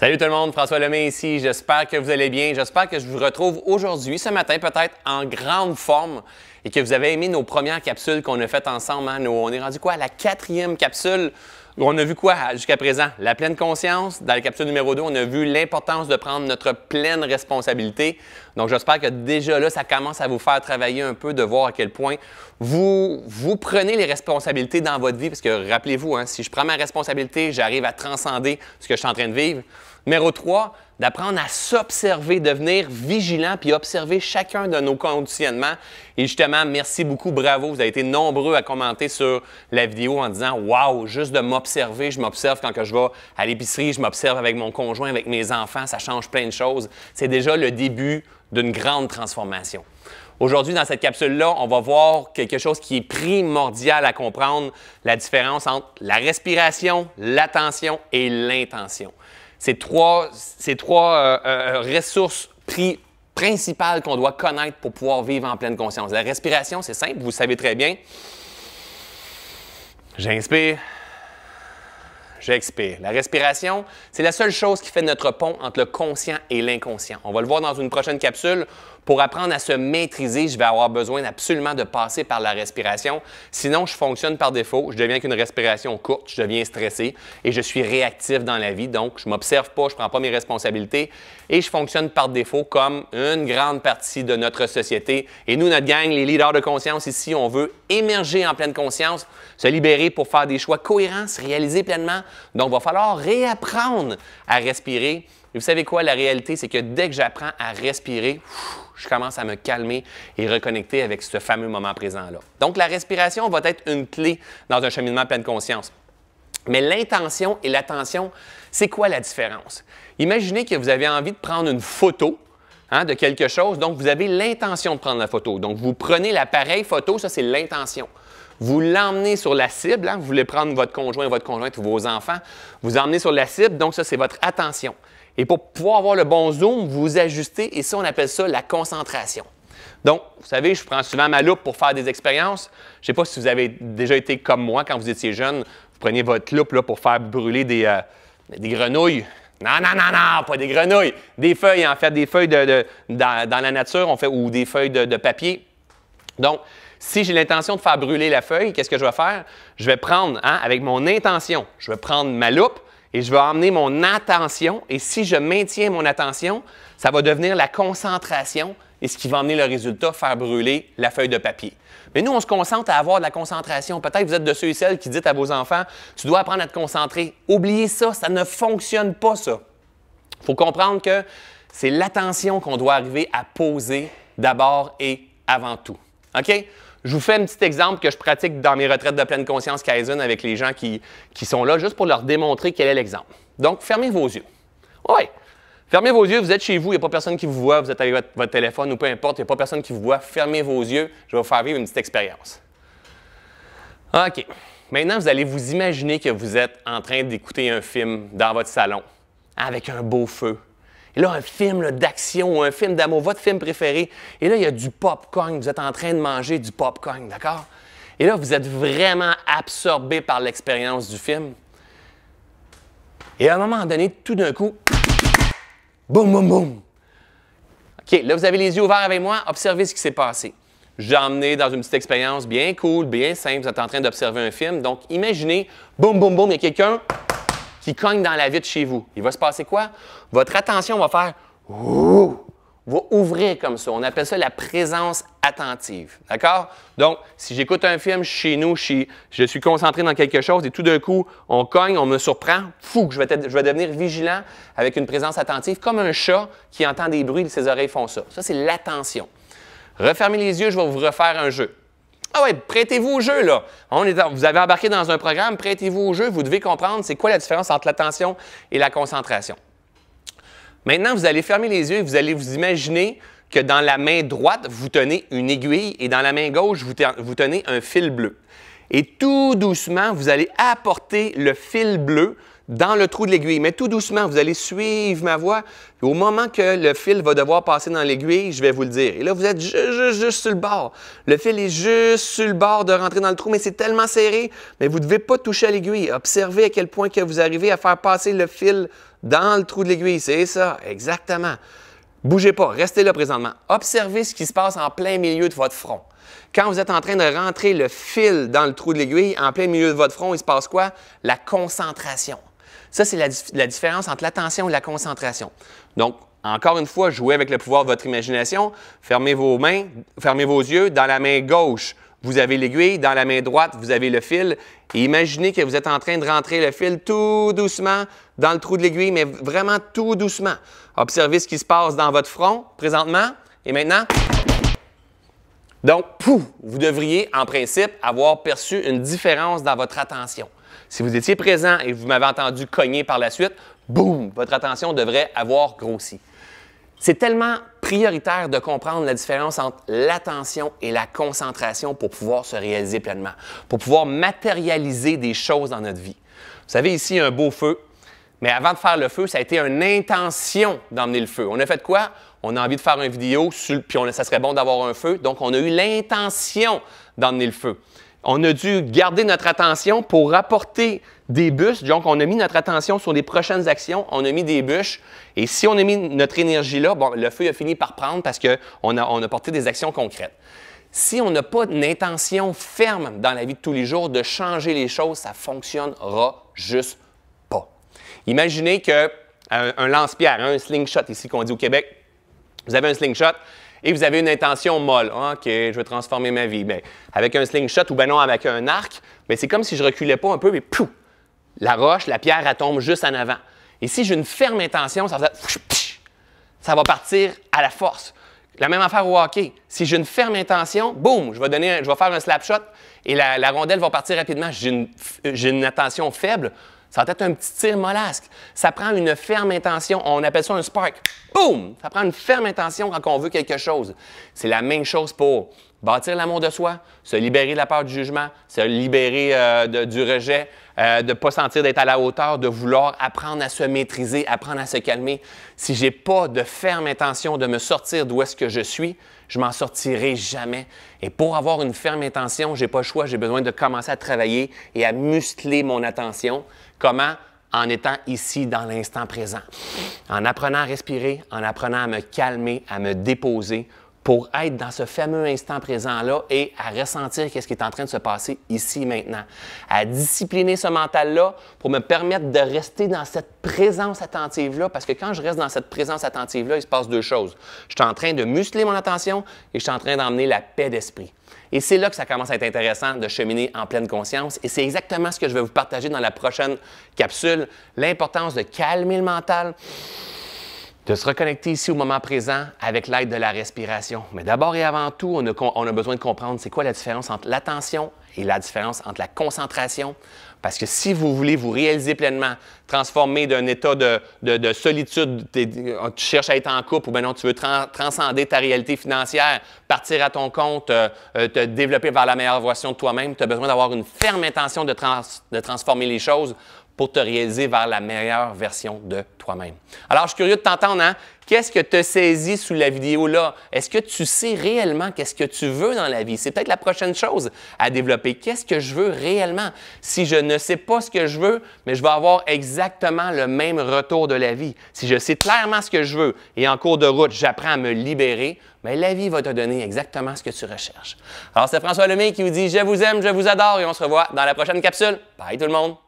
Salut tout le monde, François Lemay ici. J'espère que vous allez bien. J'espère que je vous retrouve aujourd'hui, ce matin peut-être, en grande forme et que vous avez aimé nos premières capsules qu'on a faites ensemble. Hein. Nous, on est rendu quoi? À la quatrième capsule on a vu quoi jusqu'à présent? La pleine conscience. Dans la capsule numéro 2, on a vu l'importance de prendre notre pleine responsabilité. Donc, j'espère que déjà là, ça commence à vous faire travailler un peu de voir à quel point vous, vous prenez les responsabilités dans votre vie. Parce que rappelez-vous, hein, si je prends ma responsabilité, j'arrive à transcender ce que je suis en train de vivre. Numéro 3, d'apprendre à s'observer, devenir vigilant, puis observer chacun de nos conditionnements. Et justement, merci beaucoup, bravo. Vous avez été nombreux à commenter sur la vidéo en disant Waouh, juste de m'observer, je m'observe quand je vais à l'épicerie, je m'observe avec mon conjoint, avec mes enfants, ça change plein de choses. C'est déjà le début d'une grande transformation. Aujourd'hui, dans cette capsule-là, on va voir quelque chose qui est primordial à comprendre, la différence entre la respiration, l'attention et l'intention. Ces trois, euh, euh, ressources principales qu'on doit connaître pour pouvoir vivre en pleine conscience. La respiration, c'est simple, vous le savez très bien. J'inspire, j'expire. La respiration, c'est la seule chose qui fait notre pont entre le conscient et l'inconscient. On va le voir dans une prochaine capsule pour apprendre à se maîtriser, je vais avoir besoin absolument de passer par la respiration. Sinon, je fonctionne par défaut. Je deviens qu'une respiration courte, je deviens stressé et je suis réactif dans la vie. Donc, je ne m'observe pas, je ne prends pas mes responsabilités et je fonctionne par défaut comme une grande partie de notre société. Et nous, notre gang, les leaders de conscience ici, on veut émerger en pleine conscience, se libérer pour faire des choix cohérents, se réaliser pleinement. Donc, il va falloir réapprendre à respirer vous savez quoi, la réalité, c'est que dès que j'apprends à respirer, je commence à me calmer et reconnecter avec ce fameux moment présent-là. Donc, la respiration va être une clé dans un cheminement pleine conscience. Mais l'intention et l'attention, c'est quoi la différence? Imaginez que vous avez envie de prendre une photo hein, de quelque chose. Donc, vous avez l'intention de prendre la photo. Donc, vous prenez l'appareil photo, ça c'est l'intention vous l'emmenez sur la cible. Hein. Vous voulez prendre votre conjoint, votre conjointe ou vos enfants, vous emmenez sur la cible. Donc, ça, c'est votre attention. Et pour pouvoir avoir le bon zoom, vous ajustez et ça, on appelle ça la concentration. Donc, vous savez, je prends souvent ma loupe pour faire des expériences. Je ne sais pas si vous avez déjà été comme moi quand vous étiez jeune. Vous prenez votre loupe là, pour faire brûler euh, des, grenouilles. Non, non, non, non, pas des grenouilles. Des feuilles, en fait, des feuilles de, dans, la nature, on fait, ou des feuilles de papier. Donc, si j'ai l'intention de faire brûler la feuille, qu'est-ce que je vais faire? Je vais prendre, hein, avec mon intention, je vais prendre ma loupe et je vais emmener mon attention. Et si je maintiens mon attention, ça va devenir la concentration et ce qui va emmener le résultat, faire brûler la feuille de papier. Mais nous, on se concentre à avoir de la concentration. Peut-être vous êtes de ceux et celles qui dites à vos enfants, tu dois apprendre à te concentrer. Oubliez ça, ça ne fonctionne pas, ça. Il faut comprendre que c'est l'attention qu'on doit arriver à poser d'abord et avant tout. OK? Je vous fais un petit exemple que je pratique dans mes retraites de pleine conscience Kaizen avec les gens qui, sont là, juste pour leur démontrer quel est l'exemple. Donc, fermez vos yeux. Oui. Fermez vos yeux, vous êtes chez vous, il n'y a pas personne qui vous voit, vous êtes avec votre, votre téléphone ou peu importe, il n'y a pas personne qui vous voit. Fermez vos yeux, je vais vous faire vivre une petite expérience. OK. Maintenant, vous allez vous imaginer que vous êtes en train d'écouter un film dans votre salon, avec un beau feu, là, un film d'action ou un film d'amour, votre film préféré. Et là, il y a du popcorn. Vous êtes en train de manger du popcorn, d'accord? Et là, vous êtes vraiment absorbé par l'expérience du film. Et à un moment donné, tout d'un coup, boum, boum, boum. OK, là, vous avez les yeux ouverts avec moi. Observez ce qui s'est passé. J'ai emmené dans une petite expérience bien cool, bien simple. Vous êtes en train d'observer un film. Donc, imaginez, boum, boum, boum, il y a quelqu'un qui cogne dans la de chez vous, il va se passer quoi? Votre attention va faire va ouvrir comme ça. On appelle ça la présence attentive. D'accord? Donc, si j'écoute un film chez nous, je suis, je suis concentré dans quelque chose et tout d'un coup, on cogne, on me surprend, fou, je vais, je vais devenir vigilant avec une présence attentive, comme un chat qui entend des bruits, ses oreilles font ça. Ça, c'est l'attention. Refermez les yeux, je vais vous refaire un jeu. Ah prêtez-vous au jeu, là. vous avez embarqué dans un programme, prêtez-vous au jeu, vous devez comprendre c'est quoi la différence entre l'attention et la concentration. Maintenant, vous allez fermer les yeux et vous allez vous imaginer que dans la main droite, vous tenez une aiguille et dans la main gauche, vous tenez un fil bleu. Et tout doucement, vous allez apporter le fil bleu dans le trou de l'aiguille. Mais tout doucement, vous allez suivre ma voix. au moment que le fil va devoir passer dans l'aiguille, je vais vous le dire. Et là, vous êtes juste, juste, sur le bord. Le fil est juste sur le bord de rentrer dans le trou, mais c'est tellement serré. Mais vous ne devez pas toucher à l'aiguille. Observez à quel point que vous arrivez à faire passer le fil dans le trou de l'aiguille. C'est ça, exactement. Bougez pas, restez là présentement. Observez ce qui se passe en plein milieu de votre front. Quand vous êtes en train de rentrer le fil dans le trou de l'aiguille, en plein milieu de votre front, il se passe quoi? La concentration. Ça, c'est la, différence entre l'attention et la concentration. Donc, encore une fois, jouez avec le pouvoir de votre imagination. Fermez vos mains, fermez vos yeux. Dans la main gauche, vous avez l'aiguille. Dans la main droite, vous avez le fil. Et imaginez que vous êtes en train de rentrer le fil tout doucement dans le trou de l'aiguille, mais vraiment tout doucement. Observez ce qui se passe dans votre front présentement. Et maintenant, donc, vous devriez en principe avoir perçu une différence dans votre attention. Si vous étiez présent et vous m'avez entendu cogner par la suite, boum, votre attention devrait avoir grossi. C'est tellement prioritaire de comprendre la différence entre l'attention et la concentration pour pouvoir se réaliser pleinement, pour pouvoir matérialiser des choses dans notre vie. Vous savez, ici, un beau feu, mais avant de faire le feu, ça a été une intention d'emmener le feu. On a fait quoi? On a envie de faire une vidéo, puis ça serait bon d'avoir un feu, donc on a eu l'intention d'emmener le feu on a dû garder notre attention pour rapporter des bûches. Donc, on a mis notre attention sur les prochaines actions, on a mis des bûches. Et si on a mis notre énergie là, bon, le feu a fini par prendre parce qu'on a, on a porté des actions concrètes. Si on n'a pas une intention ferme dans la vie de tous les jours de changer les choses, ça ne fonctionnera juste pas. Imaginez qu'un euh, lance-pierre, un slingshot ici qu'on dit au Québec, vous avez un slingshot, et vous avez une intention molle. OK, je vais transformer ma vie. Ben, avec un slingshot ou ben non, avec un arc, ben, c'est comme si je reculais pas un peu, mais pouf, la roche, la pierre, elle tombe juste en avant. Et si j'ai une ferme intention, ça va, ça va partir à la force. La même affaire au hockey. Si j'ai une ferme intention, boum, je vais, faire un slap shot et la, rondelle va partir rapidement. J'ai une, une intention faible, ça peut être un petit tir mollasque. Ça prend une ferme intention. On appelle ça un spark. Boum! Ça prend une ferme intention quand on veut quelque chose. C'est la même chose pour Bâtir l'amour de soi, se libérer de la peur du jugement, se libérer euh, du rejet, euh, de ne pas sentir d'être à la hauteur, de vouloir apprendre à se maîtriser, apprendre à se calmer. Si je n'ai pas de ferme intention de me sortir d'où est-ce que je suis, je m'en sortirai jamais. Et pour avoir une ferme intention, je n'ai pas le choix, j'ai besoin de commencer à travailler et à muscler mon attention. Comment? en étant ici dans l'instant présent, en apprenant à respirer, en apprenant à me calmer, à me déposer pour être dans ce fameux instant présent-là et à ressentir qu'est-ce qui est en train de se passer ici maintenant. À discipliner ce mental-là pour me permettre de rester dans cette présence attentive-là, parce que quand je reste dans cette présence attentive-là, il se passe deux choses. Je suis en train de muscler mon attention et je suis en train d'emmener la paix d'esprit. Et c'est là que ça commence à être intéressant de cheminer en pleine conscience. Et c'est exactement ce que je vais vous partager dans la prochaine capsule, l'importance de calmer le mental de se reconnecter ici au moment présent avec l'aide de la respiration. Mais d'abord et avant tout, on a, besoin de comprendre c'est quoi la différence entre l'attention et la différence entre la concentration. Parce que si vous voulez vous réaliser pleinement, transformer d'un état de, solitude, euh, tu cherches à être en couple ou maintenant non, tu veux transcender ta réalité financière, partir à ton compte, euh, euh, te développer vers la meilleure version de toi-même, tu as besoin d'avoir une ferme intention de transformer les choses pour te réaliser vers la meilleure version de toi-même. Alors, je suis curieux de t'entendre, hein? Qu'est-ce que te saisis sous la vidéo là? Est-ce que tu sais réellement qu'est-ce que tu veux dans la vie? C'est peut-être la prochaine chose à développer. Qu'est-ce que je veux réellement? Si je ne sais pas ce que je veux, mais je vais avoir exactement le même retour de la vie. Si je sais clairement ce que je veux et en cours de route, j'apprends à me libérer, mais la vie va te donner exactement ce que tu recherches. Alors, c'est François Lemay qui vous dit Je vous aime, je vous adore et on se revoit dans la prochaine capsule. Bye tout le monde!